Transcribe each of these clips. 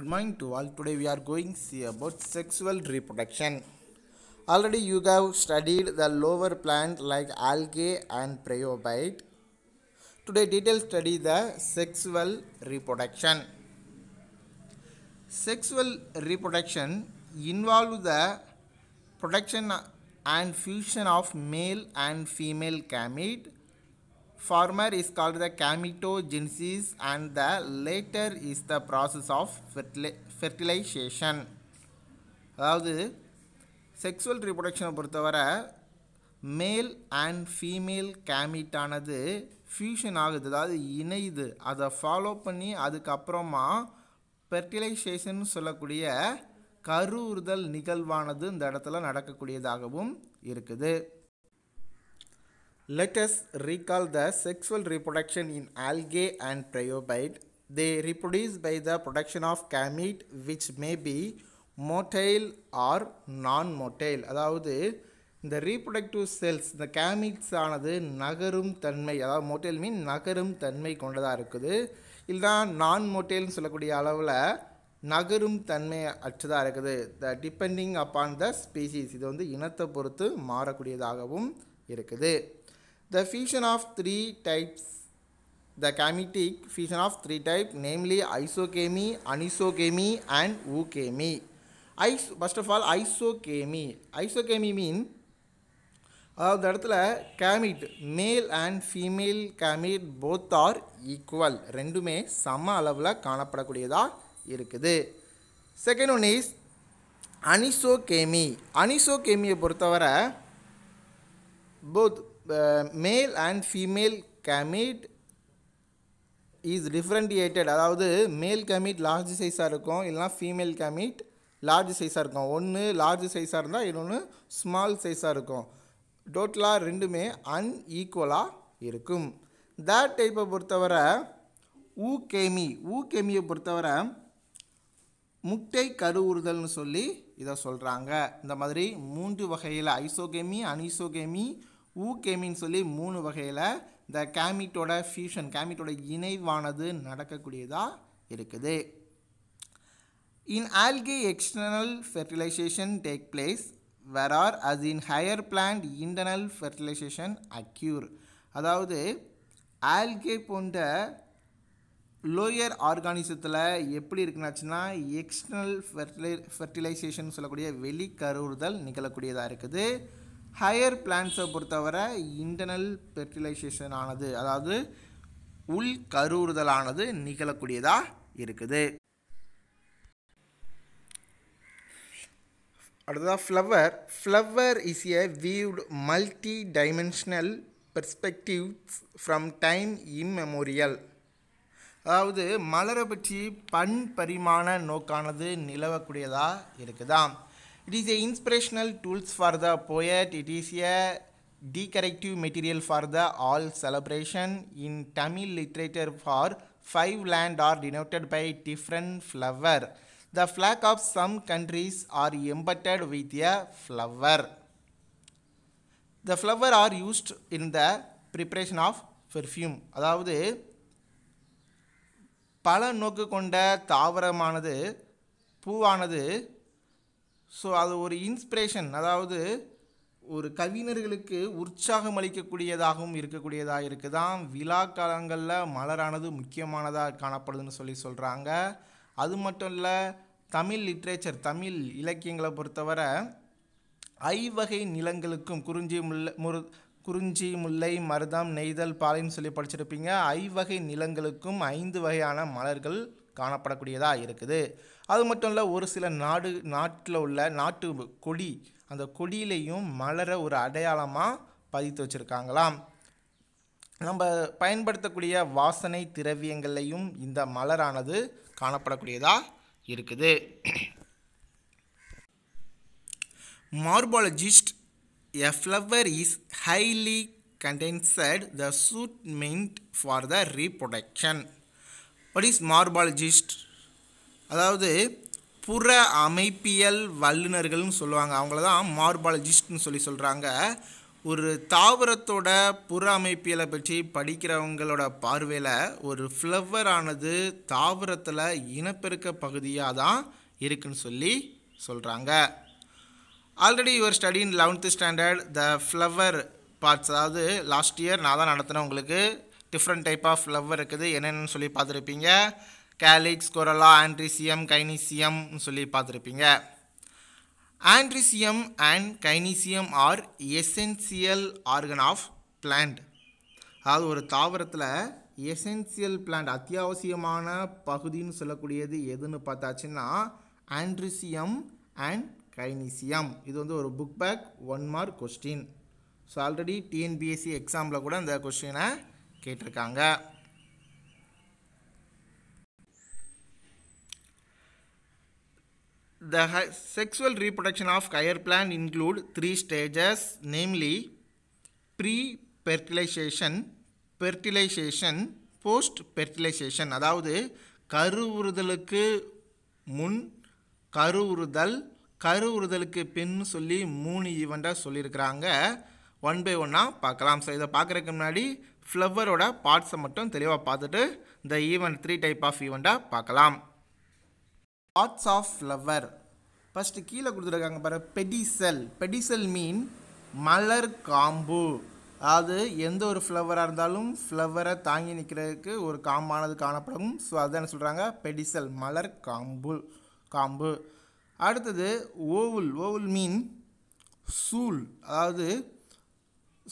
good morning to all today we are going to see about sexual reproduction already you have studied the lower plant like algae and bryophyte today detail study the sexual reproduction sexual reproduction involve the production and fusion of male and female gamete Former is called the gametogenesis and the later is the process of fertilization. அதாவது sexual ரீப்ரொடக்ஷனை பொறுத்தவரை male and female கேமிட்டானது fusion ஆகுது அதாவது இணையுது அதை follow பண்ணி அதுக்கப்புறமா fertilisation சொல்லக்கூடிய கருவுறுதல் நிகழ்வானது இந்த இடத்துல நடக்கக்கூடியதாகவும் இருக்குது Let us recall the sexual reproduction in algae and bryophyte. They reproduce by the production of gamete which may be motile or non-motile. அதாவது இந்த ரீப்ரொடக்டிவ் செல்ஸ் இந்த கேமிட்ஸ் ஆனது நகரும் தன்மை அதாவது மோட்டைல் மீன் நகரும் தன்மை கொண்டதாக இருக்குது இதுதான் நான் மோட்டைல்னு சொல்லக்கூடிய அளவில் நகரும் தன்மை அற்றதாக இருக்குது the depending upon the species இது வந்து இனத்த பொறுத்து மாறக்கூடியதாகவும் இருக்குது The fission of three types, the gametic fission of three types, namely isocchemy, anisocchemy, and euchemy. Iso, first of all, isocchemy. Isocchemy means அதாவது இடத்துல gamete male and female gamete both are equal ரெண்டுமே சம அளவில் காணப்படக்கூடியதாக இருக்குது second one is anisogamy அனிசோகேமியை பொறுத்தவரை both male and female gamete is differentiated அதாவது மேல் கமிட் லார்ஜ் சைஸாக இருக்கும் இல்லைனா ஃபீமேல் கமிட் லார்ஜ் சைஸாக இருக்கும் ஒன்று லார்ஜ் சைஸாக இருந்தால் இன்னொன்று ஸ்மால் சைஸாக இருக்கும் டோட்டலாக ரெண்டுமே அன்ஈக்குவலாக இருக்கும் தேட் டைப்பை பொறுத்தவரை ஊ கேமி ஊ கேமியை பொறுத்தவரை முட்டை கருவுறுதல்னு சொல்லி இதை சொல்கிறாங்க இந்த மாதிரி மூன்று வகையில் ஐசோகேமி அனிசோகேமி ஊகேமின்னு சொல்லி மூணு வகையில் இந்த கேமிட்டோட ஃபியூஷன் கேமிட்டோட இணைவானது நடக்கக்கூடியதாக இருக்குது in algae external fertilization take place whereas in higher plant internal fertilization occur அதாவது ஆல்கே போன்ற லோயர் ஆர்கானிசத்தில் எப்படி இருக்குனாச்சுன்னா எக்ஸ்டர்னல் ஃபெர்டிலை ஃபெர்டிலைசேஷன் சொல்லக்கூடிய கருவுறுதல் நிகழக்கூடியதாக இருக்குது ஹையர் பிளான்ஸை பொறுத்தவரை இன்டர்னல் ஃபெர்டிலைசேஷன் ஆனது அதாவது உள் கருவுறுதலானது நிகழக்கூடியதாக இருக்குது அடுத்ததாக flower flower is a viewed multidimensional perspectives from time immemorial அதாவது மலரை பற்றி பண் பரிமாண நோக்கானது நிலவக்கூடியதாக இருக்குதாம் It is a inspirational tools for the poet. It is a decorative material for the all celebration. In Tamil literature for five land are denoted by different flower. The flag of some countries are embedded with a flower. The flower are used in the preparation of perfume. அதாவது பல நோக்கு கொண்ட தாவரமானது பூவானது so அது ஒரு inspiration அதாவது ஒரு கவிஞர்களுக்கு உற்சாகம் அளிக்கக்கூடியதாகவும் இருக்கக்கூடியதாக தான் விழா காலங்களில் மலரானது முக்கியமானதாக காணப்படுதுன்னு சொல்லி சொல்கிறாங்க அது மட்டும் இல்லை தமிழ் லிட்ரேச்சர் தமிழ் இலக்கியங்களை பொறுத்தவரை ஐவகை நிலங்களுக்கும் குறிஞ்சி முல்லை முரு குறிஞ்சி முல்லை மருதம் நெய்தல் பாலைன்னு சொல்லி படிச்சிருப்பீங்க ஐவகை நிலங்களுக்கும் ஐந்து வகையான மலர்கள் காணப்படக்கூடியதாக இருக்குது அது மட்டும் இல்லை ஒரு சில நாடு நாட்டில் உள்ள நாட்டு கொடி அந்த கொடியிலையும் மலரை ஒரு அடையாளமாக பதித்து வச்சுருக்காங்களாம் நம்ம பயன்படுத்தக்கூடிய வாசனை திரவியங்கள்லையும் இந்த மலரானது காணப்படக்கூடியதாக இருக்குது morphologist a flower is highly condensed the shoot meant for the reproduction what is morphologist அதாவது புற அமைப்பியல் வல்லுநர்கள்னு சொல்லுவாங்க அவங்கள தான் மார்பாலஜிஸ்ட்னு சொல்லி சொல்கிறாங்க ஒரு தாவரத்தோட புற அமைப்பியலை பற்றி படிக்கிறவங்களோட பார்வையில் ஒரு ஃப்ளவர் ஆனது தாவரத்தில் இனப்பெருக்க பகுதியாக தான் இருக்குதுன்னு சொல்லி சொல்கிறாங்க already your study in eleventh standard the flower parts அதாவது லாஸ்ட் இயர் நான் தான் நடத்தினேன் உங்களுக்கு டிஃப்ரெண்ட் டைப் ஆஃப் லவ் இருக்குது என்னென்னு சொல்லி பார்த்துருப்பீங்க கேலிக்ஸ் கொரலா ஆண்ட்ரிசியம் கைனீசியம்னு சொல்லி பார்த்துருப்பீங்க androecium and gynoecium are essential organ of plant அதாவது ஒரு தாவரத்தில் எசென்சியல் பிளான்ட் அத்தியாவசியமான பகுதின்னு சொல்லக்கூடியது எதுன்னு பார்த்தாச்சுன்னா ஆண்ட்ரிசியம் அண்ட் கைனீசியம் இது வந்து ஒரு book back one mark question so already TNPSC எக்ஸாமில் கூட இந்த கொஸ்டினை கேட்டிருக்காங்க the sexual reproduction of higher plant include three stages namely pre fertilization fertilization post fertilization அதாவது கருவுறுதலுக்கு முன் கருவுறுதல் கருவுறுதலுக்கு பின் சொல்லி மூணு ஈவெண்ட்டாக சொல்லியிருக்கிறாங்க ஒன் பை ஒன்னாக பார்க்கலாம் ஸோ இதை பார்க்குறதுக்கு முன்னாடி ஃப்ளவரோட பார்ட்ஸை மட்டும் தெளிவாக பார்த்துட்டு இந்த ஈவெண்ட் த்ரீ டைப் ஆஃப் ஈவெண்ட்டாக பார்க்கலாம் பார்ட்ஸ் ஆஃப் ஃப்ளவர் ஃபஸ்ட்டு கீழே கொடுத்துருக்காங்க பாரு பெடிசல் பெடிசல் மீன் மலர் காம்பு அது எந்த ஒரு ஃப்ளவராக இருந்தாலும் ஃப்ளவரை தாங்கி நிற்கிறதுக்கு ஒரு காம்பானது காணப்படும் ஸோ அதுதான் சொல்கிறாங்க பெடிசல் மலர் காம்பு காம்பு அடுத்தது ஓவுல் ஓவுல் மீன் சூல் அதாவது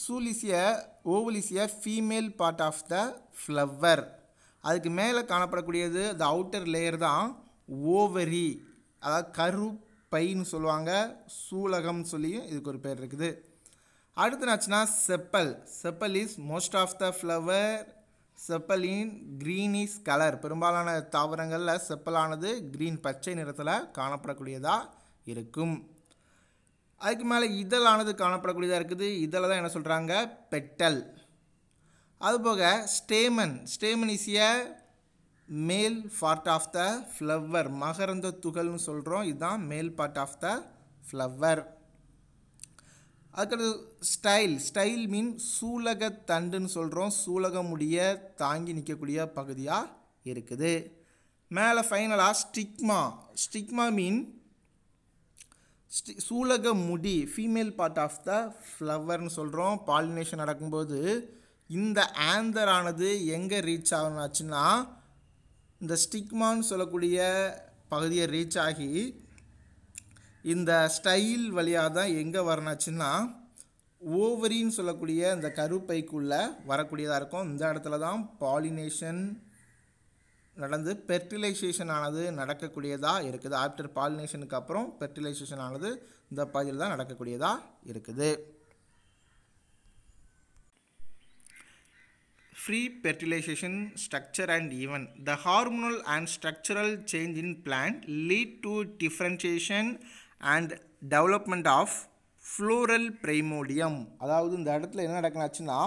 சூல் is a ovule is a female part of the flower அதுக்கு மேலே காணப்படக்கூடியது த அவுட்டர் லேயர் தான் ஓவரி அதாவது கரு பைன்னு சொல்லுவாங்க சூலகம் சொல்லியும் இதுக்கு ஒரு பேர் இருக்குது அடுத்து என்னாச்சுன்னா sepal sepal is most of the flower sepal in colour பெரும்பாலான தாவரங்களில் செப்பலானது க்ரீன் பச்சை நிறத்தில் காணப்படக்கூடியதாக இருக்கும் அதுக்கு மேலே இதழானது காணப்படக்கூடியதாக இருக்குது இதில் தான் என்ன சொல்கிறாங்க பெட்டல் அதுபோக ஸ்டேமன் ஸ்டேமன் இஸ் ஏ மேல் பார்ட் ஆஃப் த ஃப்ளவர் மகரந்த துகள்னு சொல்கிறோம் இதுதான் male part of the flower அதுக்கடுத்து ஸ்டைல் ஸ்டைல் மீன் சூலக தண்டுன்னு சொல்கிறோம் சூலகமுடைய தாங்கி நிற்கக்கூடிய பகுதியாக இருக்குது மேலே ஃபைனலாக ஸ்டிக்மா ஸ்டிக்மா மீன் சூலக முடி ஃபீமேல் பார்ட் ஆஃப் த ஃப்ளவர்னு சொல்கிறோம் பாலினேஷன் நடக்கும்போது இந்த ஆந்தர் ஆனது எங்கே ரீச் ஆகணும்னாச்சுன்னா இந்த ஸ்டிக்மான்னு சொல்லக்கூடிய பகுதியை ரீச் ஆகி இந்த ஸ்டைல் வழியாக தான் எங்கே வரணாச்சுன்னா ஓவரின்னு சொல்லக்கூடிய இந்த கருப்பைக்குள்ளே வரக்கூடியதாக இருக்கும் இந்த இடத்துல தான் பாலினேஷன் நடந்து பெர்டிலைசேஷன் ஆனது நடக்கக்கூடியதாக இருக்குது ஆஃப்டர் பாலினேஷனுக்கு அப்புறம் பெர்டிலைசேஷன் ஆனது இந்த பகுதியில் தான் நடக்கக்கூடியதாக இருக்குது pre fertilisation structure and even the hormonal and structural change in plant lead to differentiation and development of floral primordium அதாவது இந்த இடத்துல என்ன நடக்கணாச்சுன்னா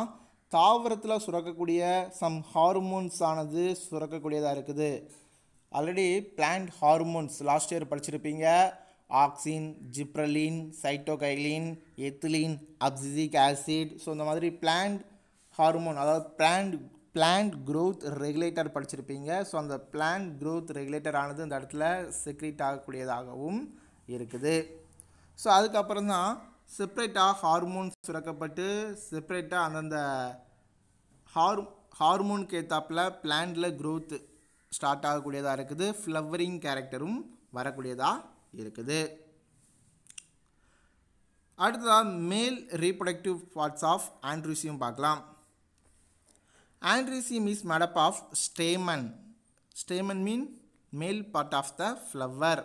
தாவரத்தில் சுரக்கக்கூடிய சம் ஹார்மோன்ஸ் ஆனது சுரக்கக்கூடியதாக இருக்குது already plant hormones last year படிச்சிருப்பீங்க auxin gibberellin cytokinin ethylene abscisic acid so இந்த மாதிரி பிளான்ட் ஹார்மோன் அதாவது பிளான்ட் பிளான்ட் க்ரோத் ரெகுலேட்டர் படிச்சிருப்பீங்க ஸோ அந்த பிளான்ட் க்ரோத் ரெகுலேட்டர் ஆனது இந்த இடத்துல செக்ரீட் ஆகக்கூடியதாகவும் இருக்குது ஸோ அதுக்கப்புறம் தான் செப்ரேட்டாக ஹார்மோன் சுரக்கப்பட்டு செப்ரேட்டாக அந்தந்த ஹார் ஹார்மோனுக்கு ஏற்றாப்பில் பிளான்டில் க்ரோத்து ஸ்டார்ட் ஆகக்கூடியதாக இருக்குது ஃப்ளவரிங் கேரக்டரும் வரக்கூடியதாக இருக்குது அடுத்ததாக மேல் ரீப்ரொடக்டிவ் பார்ட்ஸ் ஆஃப் ஆண்ட்ரிசியம் பார்க்கலாம் androecium is made up of stamen stamen mean male part of the flower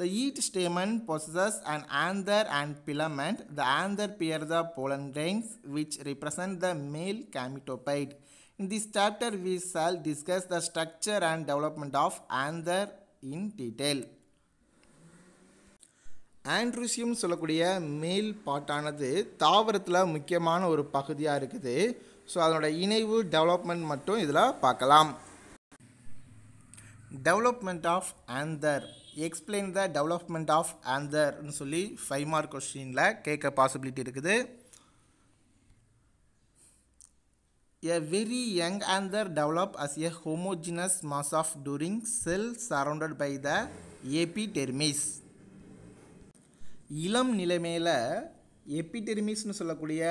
The yeast stamen possesses an anther and filament. The anther pair the pollen grains which represent the male gametophyte. In this chapter, we shall discuss the structure and development of anther in detail. Androecium சொல்லக்கூடிய male பாட்டானது தாவரத்தில் முக்கியமான ஒரு பகுதியாக இருக்குது so அதனோட இணைவு development மட்டும் இதில் பார்க்கலாம் development of anther explain the development of ஆந்தர்னு சொல்லி ஃபைவ் மார்க் கொஸ்டினில் கேட்க பாசிபிலிட்டி இருக்குது A very young anther develop as a homogeneous mass of during cell surrounded by the epitermis. இளம் நிலைமையில் எபிடெர்மிஸ்னு சொல்லக்கூடிய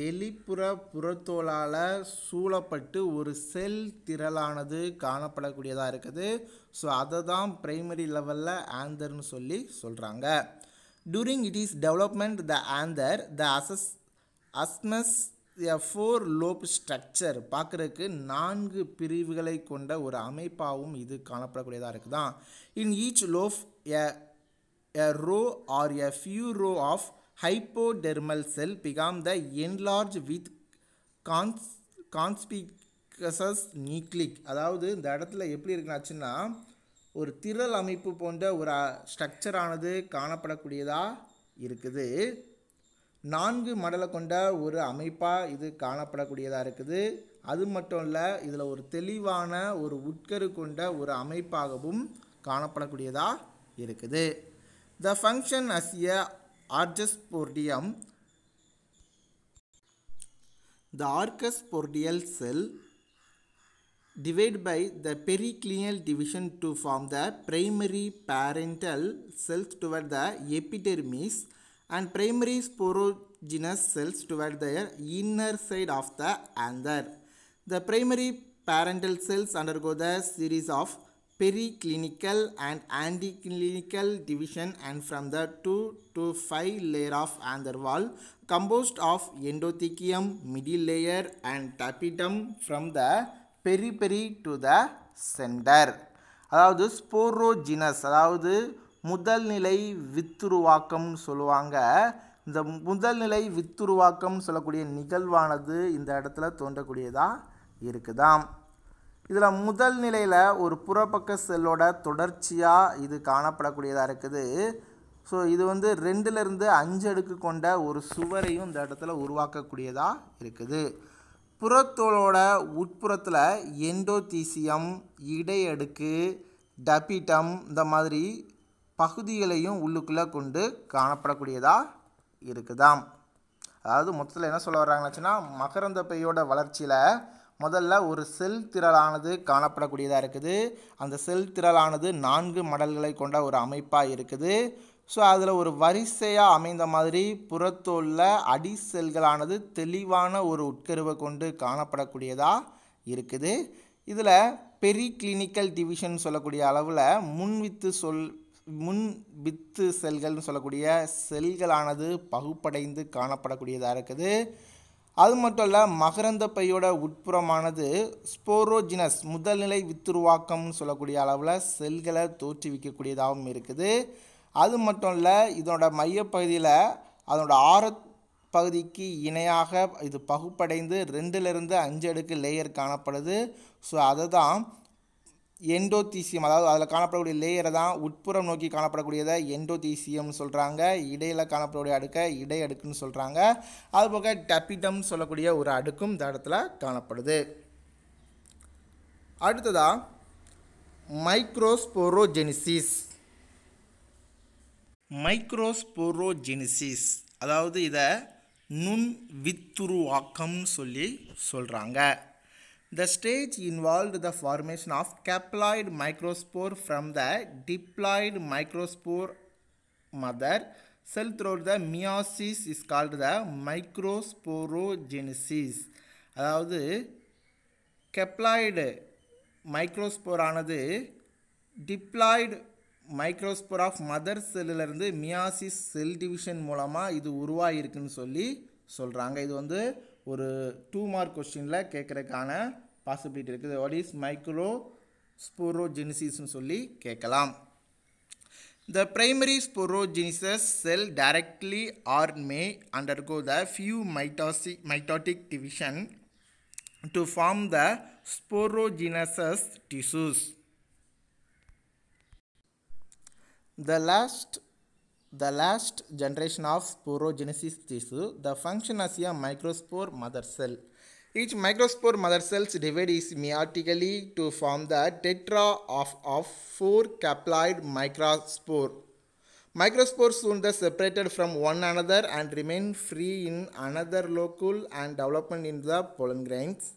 வெளிப்புற புறத்தோலால் சூழப்பட்டு ஒரு செல் திரளானது காணப்படக்கூடியதாக இருக்குது ஸோ அதை தான் பிரைமரி லெவலில் ஆந்தர்னு சொல்லி சொல்கிறாங்க during it is development the anther the அசஸ் assumes a four lobe structure பார்க்குறதுக்கு நான்கு பிரிவுகளை கொண்ட ஒரு அமைப்பாகவும் இது காணப்படக்கூடியதாக இருக்குதான் in each lobe a a row or a few row of hypodermal cell become the enlarged with கான்ஸ் conspicuous nucleic அதாவது இந்த இடத்துல எப்படி இருக்குனாச்சுன்னா ஒரு திரள் அமைப்பு போன்ற ஒரு ஸ்ட்ரக்சரானது காணப்படக்கூடியதாக இருக்குது நான்கு மடலை கொண்ட ஒரு அமைப்பாக இது காணப்படக்கூடியதாக இருக்குது அது மட்டும் இல்லை இதில் ஒரு தெளிவான ஒரு உட்கரு கொண்ட ஒரு அமைப்பாகவும் காணப்படக்கூடியதாக இருக்குது the function as a Archosporidium. The archosporidial cell divide by the periclinal division to form the primary parental cells toward the epidermis and primary sporogenous cells toward their inner side of the anther. The primary parental cells undergo the series of periclinical and anticlinical division and from the 2 to 5 layer of anther wall composed of endothecium, middle layer and tapetum from the periphery to the center. அதாவது sporogenous அதாவது முதல் நிலை வித்துருவாக்கம்னு சொல்லுவாங்க இந்த முதல் நிலை வித்துருவாக்கம் சொல்லக்கூடிய நிகழ்வானது இந்த இடத்துல தோன்றக்கூடியதாக இருக்குதாம் இதில் முதல் நிலையில் ஒரு புறப்பக்க செல்லோட தொடர்ச்சியாக இது காணப்படக்கூடியதாக இருக்குது ஸோ இது வந்து ரெண்டுலேருந்து அஞ்சு அடுக்கு கொண்ட ஒரு சுவரையும் இந்த இடத்துல உருவாக்கக்கூடியதாக இருக்குது புறத்தோளோட உட்புறத்தில் எண்டோதீசியம் இடையடுக்கு டபிட்டம் இந்த மாதிரி பகுதிகளையும் உள்ளுக்குள்ளே கொண்டு காணப்படக்கூடியதாக இருக்குதாம் அதாவது மொத்தத்தில் என்ன சொல்ல மகரந்த மகரந்தப்பையோட வளர்ச்சியில் முதல்ல ஒரு செல் திரளானது காணப்படக்கூடியதாக இருக்குது அந்த செல் திரளானது நான்கு மடல்களை கொண்ட ஒரு அமைப்பாக இருக்குது ஸோ அதில் ஒரு வரிசையாக அமைந்த மாதிரி புறத்தோல்ல அடி செல்களானது தெளிவான ஒரு உட்கருவை கொண்டு காணப்படக்கூடியதாக இருக்குது இதில் பெரி கிளினிக்கல் டிவிஷன் சொல்லக்கூடிய அளவில் முன்வித்து சொல் முன் வித்து செல்கள்னு சொல்லக்கூடிய செல்களானது பகுப்படைந்து காணப்படக்கூடியதாக இருக்குது அது மட்டும் இல்லை மகரந்த பையோட உட்புறமானது ஸ்போரோஜினஸ் முதல்நிலை வித்துருவாக்கம்னு சொல்லக்கூடிய அளவில் செல்களை தோற்றுவிக்கக்கூடியதாகவும் இருக்குது அது மட்டும் இல்லை இதனோட மையப்பகுதியில் அதனோட ஆர பகுதிக்கு இணையாக இது பகுப்படைந்து ரெண்டுலேருந்து அஞ்சு அடுக்கு லேயர் காணப்படுது ஸோ அதை தான் எண்டோதீசியம் அதாவது அதில் காணப்படக்கூடிய லேயரை தான் உட்புறம் நோக்கி காணப்படக்கூடியதை எண்டோதீசியம்னு சொல்கிறாங்க இடையில் காணப்படக்கூடிய அடுக்கை இடை அடுக்குன்னு சொல்கிறாங்க அதுபோக டெபிடம் சொல்லக்கூடிய ஒரு அடுக்கும் இந்த இடத்துல காணப்படுது அடுத்ததாக மைக்ரோஸ்போரோஜெனிசிஸ் மைக்ரோஸ்போரோஜெனிசிஸ் அதாவது இதை நுண் வித்துருவாக்கம்னு சொல்லி சொல்கிறாங்க The stage involved the formation of caploid microspore from the diploid microspore mother. Cell throughout the meiosis is called the microsporogenesis. அதாவது caploid microspore ஆனது diploid microspore of mother mother இருந்து meiosis cell division மூலமாக இது உருவாகிருக்குன்னு சொல்லி சொல்கிறாங்க இது வந்து ஒரு டூ மார்க் கொஸ்டினில் கேட்குறதுக்கான பாசிபிலிட்டி இருக்குது வாட் இஸ் மைக்ரோ ஸ்போரோஜெனிசிஸ்னு சொல்லி கேட்கலாம் the primary sporogenous cell directly or may undergo the few மைட்டாசி mitotic division to form the sporogenous tissues the last The last generation of sporogenesis tissue, the function as a microspore mother cell. Each microspore mother cells divide meiotically to form the tetra of, of four caploid microspore. Microspores soon the separated from one another and remain free in another locule and development in the pollen grains.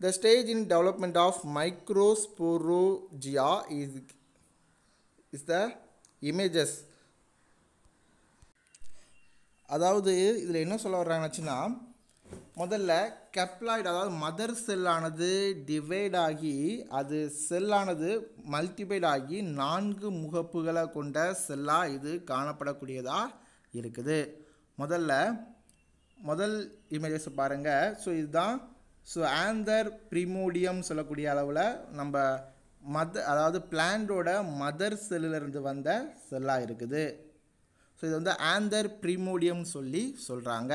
The stage in development of microsporogia is, is the images அதாவது இதில் என்ன சொல்ல வச்சுன்னா முதல்ல கெப்லாய்டு அதாவது mother செல்லானது divide ஆகி அது செல்லானது மல்டிபைட் ஆகி நான்கு முகப்புகளை கொண்ட செல்லாக இது காணப்படக்கூடியதாக இருக்குது முதல்ல முதல் இமேஜஸ் பாருங்கள் ஸோ இதுதான் ஸோ ஆந்தர் ப்ரிமோடியம் சொல்லக்கூடிய அளவில் நம்ம மத அதாவது பிளான்டோட மதர் செல்லிலிருந்து வந்த செல்லாக இருக்குது ஸோ இது வந்து ஆந்தர் ப்ரீமோடியம் சொல்லி சொல்கிறாங்க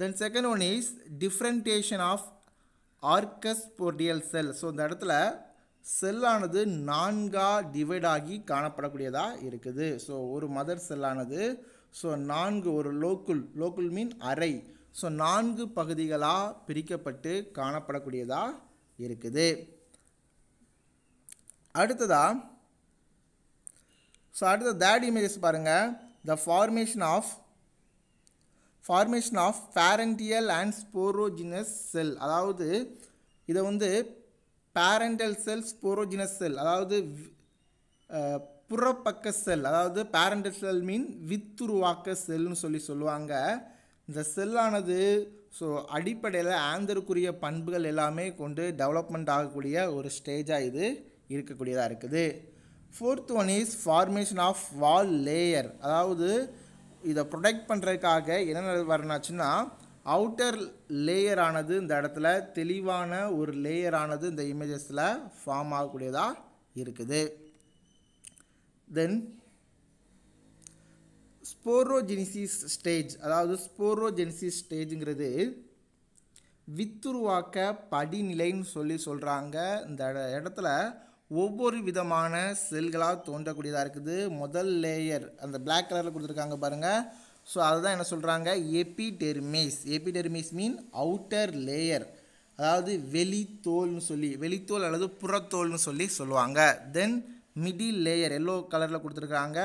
then second one is differentiation of archesporial cell so இந்த இடத்துல செல்லானது நான்காக டிவைட் ஆகி காணப்படக்கூடியதாக இருக்குது ஸோ ஒரு மதர் செல்லானது ஸோ நான்கு ஒரு லோக்குல் லோக்குல் மீன் அறை ஸோ நான்கு பகுதிகளாக பிரிக்கப்பட்டு காணப்படக்கூடியதாக இருக்குது அடுத்ததாக ஸோ அடுத்த தேட் இமேஜஸ் பாருங்கள் the formation of formation of parental and sporogenous cell அதாவது இதை வந்து parental cell sporogenous cell அதாவது புறப்பக்க செல் அதாவது பேரண்டல் செல் மீன் வித்துருவாக்க செல்னு சொல்லி சொல்லுவாங்க இந்த செல்லானது ஸோ அடிப்படையில் ஆந்தருக்குரிய பண்புகள் எல்லாமே கொண்டு டெவலப்மெண்ட் ஆகக்கூடிய ஒரு ஸ்டேஜாக இது இருக்கக்கூடியதாக இருக்குது fourth one is formation of wall layer அதாவது இதை ப்ரொடெக்ட் பண்ணுறதுக்காக என்ன வரணாச்சுன்னா அவுட்டர் லேயரானது இந்த இடத்துல தெளிவான ஒரு லேயரானது இந்த இமேஜஸில் ஃபார்ம் ஆகக்கூடியதாக இருக்குது தென் ஸ்போரோஜெனிசிஸ் ஸ்டேஜ் அதாவது ஸ்போரோஜெனிசிஸ் ஸ்டேஜுங்கிறது வித்துருவாக்க படிநிலைன்னு சொல்லி சொல்கிறாங்க இந்த இடத்துல ஒவ்வொரு விதமான செல்களாக தோன்றக்கூடியதாக இருக்குது முதல் லேயர் அந்த பிளாக் கலரில் கொடுத்துருக்காங்க பாருங்கள் ஸோ அதுதான் என்ன சொல்கிறாங்க epidermis epidermis mean outer layer அதாவது வெளித்தோல்னு சொல்லி வெளித்தோல் அல்லது புறத்தோல்னு சொல்லி சொல்லுவாங்க தென் மிடில் லேயர் எல்லோ கலரில் கொடுத்துருக்காங்க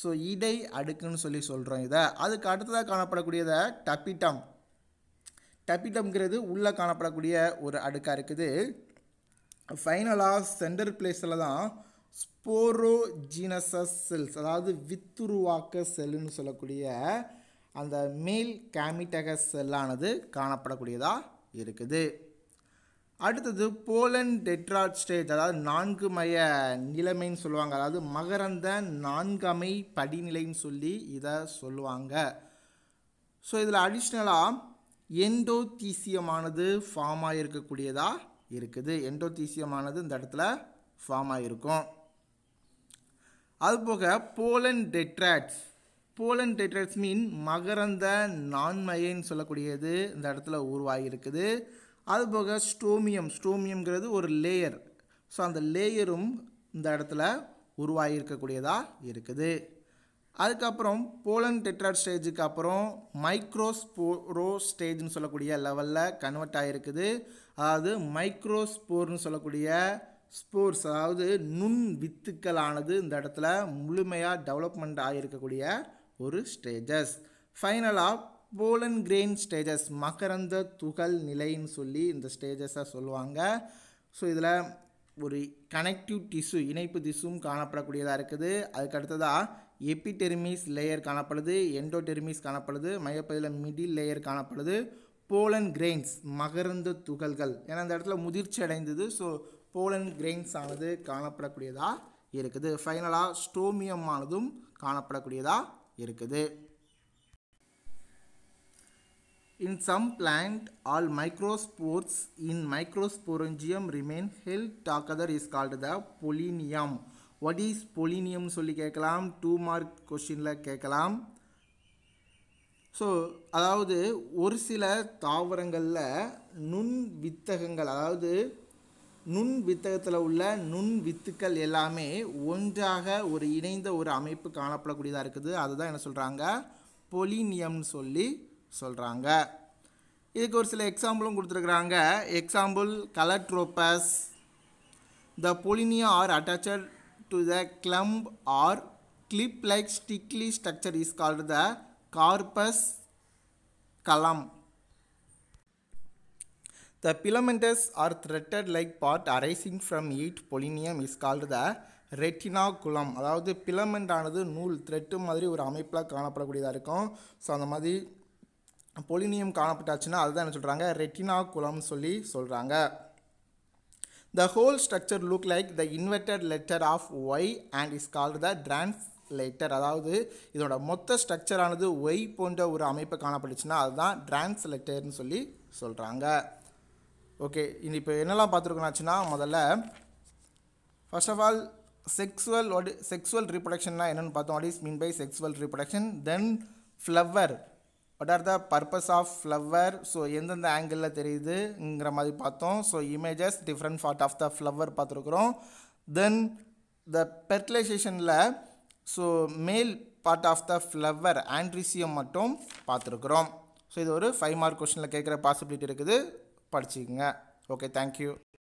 ஸோ இடை அடுக்குன்னு சொல்லி சொல்கிறோம் இதை அதுக்கு அடுத்ததாக காணப்படக்கூடியதை டப்பிட்டம் டப்பிட்டம்ங்கிறது உள்ளே காணப்படக்கூடிய ஒரு அடுக்காக இருக்குது ஃபைனலாக சென்டர் பிளேஸில் தான் ஸ்போரோஜினசஸ் செல்ஸ் அதாவது வித்துருவாக்க செல்லுன்னு சொல்லக்கூடிய அந்த மேல் கேமிட்டக செல்லானது காணப்படக்கூடியதாக இருக்குது அடுத்தது போலண்ட் டெட்ராட் ஸ்டேட் அதாவது நான்கு மைய நிலைமைன்னு சொல்லுவாங்க அதாவது மகரந்த நான்கமை படிநிலைன்னு சொல்லி இதை சொல்லுவாங்க ஸோ இதில் அடிஷ்னலாக எண்டோதீசியமானது ஃபார்ம் ஆகிருக்கக்கூடியதாக இருக்குது எண்டோதீசியமானது இந்த இடத்துல ஃபார்ம் ஆகிருக்கும் அதுபோக போலன் டெட்ராட்ஸ் போலன் டெட்ராட்ஸ் மீன் மகரந்த நான்மையன்னு சொல்லக்கூடியது இந்த இடத்துல உருவாகியிருக்குது அதுபோக ஸ்டோமியம் ஸ்டோமியம்ங்கிறது ஒரு லேயர் ஸோ அந்த லேயரும் இந்த இடத்துல உருவாகியிருக்கக்கூடியதாக இருக்குது அதுக்கப்புறம் போலன் டெட்ராட் ஸ்டேஜுக்கு அப்புறம் மைக்ரோஸ்போரோ ஸ்டேஜ்னு சொல்லக்கூடிய லெவலில் கன்வெர்ட் ஆகிருக்குது அதாவது மைக்ரோஸ்போர்னு சொல்லக்கூடிய ஸ்போர்ஸ் அதாவது நுண் வித்துக்களானது இந்த இடத்துல முழுமையாக டெவலப்மெண்ட் ஆகியிருக்கக்கூடிய ஒரு ஸ்டேஜஸ் ஃபைனலாக போலன் கிரெயின் ஸ்டேஜஸ் மகரந்த துகள் நிலைன்னு சொல்லி இந்த ஸ்டேஜஸை சொல்லுவாங்க ஸோ இதில் ஒரு கனெக்டிவ் டிஷ்யூ இணைப்பு திசும் காணப்படக்கூடியதாக இருக்குது அதுக்கு அடுத்ததாக எபிடெர்மிஸ் லேயர் காணப்படுது எண்டோடெர்மிஸ் காணப்படுது மையப்பகுதியில் மிடில் லேயர் காணப்படுது போலன் கிரெயின்ஸ் மகர்ந்த துகள்கள் ஏன்னா அந்த இடத்துல முதிர்ச்சி அடைந்தது ஸோ போலன் கிரெயின்ஸ் ஆனது காணப்படக்கூடியதாக இருக்குது ஃபைனலாக ஸ்டோமியம் ஆனதும் காணப்படக்கூடியதாக இருக்குது in some plant all microspores in microsporangium remain held together is called the pollinium what is pollinium சொல்லி கேட்கலாம் டூ மார்க் கொஷினில் கேட்கலாம் ஸோ அதாவது ஒரு சில தாவரங்களில் நுண் வித்தகங்கள் அதாவது நுண் வித்தகத்தில் உள்ள நுண் வித்துக்கள் எல்லாமே ஒன்றாக ஒரு இணைந்த ஒரு அமைப்பு காணப்படக்கூடியதாக இருக்குது அதுதான் என்ன சொல்கிறாங்க பொலினியம்னு சொல்லி சொல்கிறாங்க இதுக்கு ஒரு சில எக்ஸாம்பிளும் கொடுத்துருக்குறாங்க எக்ஸாம்பிள் கலர் Calotropis the pollinia are attached to the clump or clip-like stickly structure is called the corpus callum. The filamentous or threaded like part arising from each pollinium is called the retinaculum அதாவது filament ஆனது நூல் thread மாதிரி ஒரு அமைப்பில் காணப்படக்கூடியதாக இருக்கும் so அந்த மாதிரி pollinium காணப்பட்டாச்சுன்னா அதுதான் என்ன சொல்கிறாங்க ரெட்டினாகுளம்னு சொல்லி சொல்கிறாங்க The whole structure look like the inverted letter of Y and is called the later அதாவது இதோட மொத்த ஆனது ஒய் போன்ற ஒரு அமைப்பு காணப்பட்டுச்சுன்னா அதுதான் லெட்டர்னு சொல்லி சொல்கிறாங்க ஓகே இனி இப்போ என்னெல்லாம் பார்த்துருக்கோம்னாச்சுன்னா முதல்ல first of all sexual sexual ரீப்ரொடக்ஷன்னா என்னென்னு பார்த்தோம் what is mean by sexual reproduction then flower what are the purpose of flower so எந்தெந்த ஆங்கிளில் தெரியுதுங்கிற மாதிரி பார்த்தோம் so images different part of the flower பார்த்துருக்குறோம் தென் த பெர்டிலைசேஷனில் so male part of the flower androecium மட்டும் பார்த்துருக்குறோம் so இது ஒரு ஃபைவ் மார்க் கொஷனில் கேட்குற பாசிபிலிட்டி இருக்குது படிச்சுக்கோங்க ஓகே தேங்க்யூ